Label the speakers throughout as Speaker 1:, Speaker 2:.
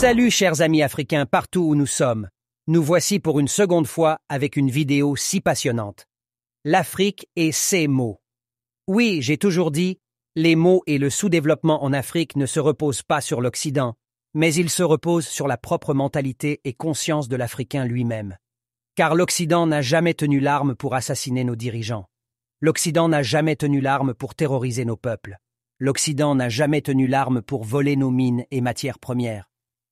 Speaker 1: Salut chers amis africains partout où nous sommes. Nous voici pour une seconde fois avec une vidéo si passionnante. L'Afrique et ses mots. Oui, j'ai toujours dit, les mots et le sous-développement en Afrique ne se reposent pas sur l'Occident, mais ils se reposent sur la propre mentalité et conscience de l'Africain lui-même. Car l'Occident n'a jamais tenu l'arme pour assassiner nos dirigeants. L'Occident n'a jamais tenu l'arme pour terroriser nos peuples. L'Occident n'a jamais tenu l'arme pour voler nos mines et matières premières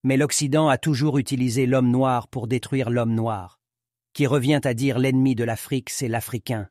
Speaker 1: mais l'Occident a toujours utilisé l'homme noir pour détruire l'homme noir, qui revient à dire l'ennemi de l'Afrique, c'est l'Africain,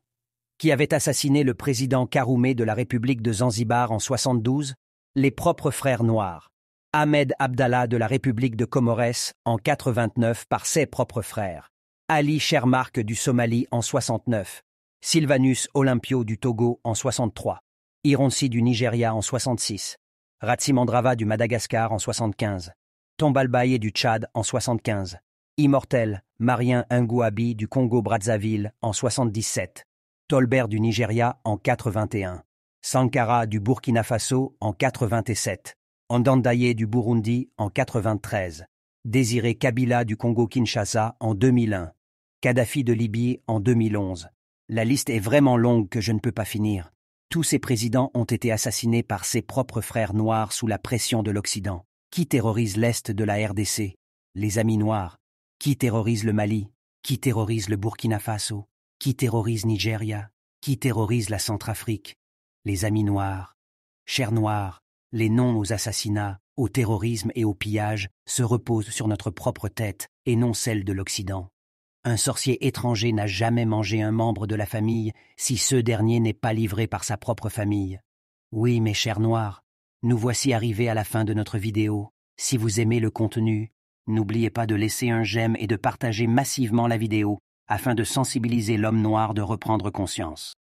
Speaker 1: qui avait assassiné le président Karoumé de la République de Zanzibar en 72, les propres frères noirs, Ahmed Abdallah de la République de Comores en 89 par ses propres frères, Ali Shermark du Somalie en 69, Sylvanus Olympio du Togo en 63, Ironsi du Nigeria en 66, Ratsimandrava du Madagascar en 75, Tombalbaye du Tchad en 75, Immortel, Marien Ngouabi du Congo-Brazzaville en 77, Tolbert du Nigeria en 81, Sankara du Burkina Faso en 87, Andandaye du Burundi en 93, Désiré Kabila du Congo-Kinshasa en 2001, Kadhafi de Libye en 2011. La liste est vraiment longue que je ne peux pas finir. Tous ces présidents ont été assassinés par ses propres frères noirs sous la pression de l'Occident. Qui terrorise l'Est de la RDC Les Amis Noirs. Qui terrorise le Mali Qui terrorise le Burkina Faso Qui terrorise Nigeria Qui terrorise la Centrafrique Les Amis Noirs. Chers Noirs, les noms aux assassinats, au terrorisme et au pillage se reposent sur notre propre tête et non celle de l'Occident. Un sorcier étranger n'a jamais mangé un membre de la famille si ce dernier n'est pas livré par sa propre famille. Oui, mes chers Noirs, nous voici arrivés à la fin de notre vidéo. Si vous aimez le contenu, n'oubliez pas de laisser un j'aime et de partager massivement la vidéo afin de sensibiliser l'homme noir de reprendre conscience.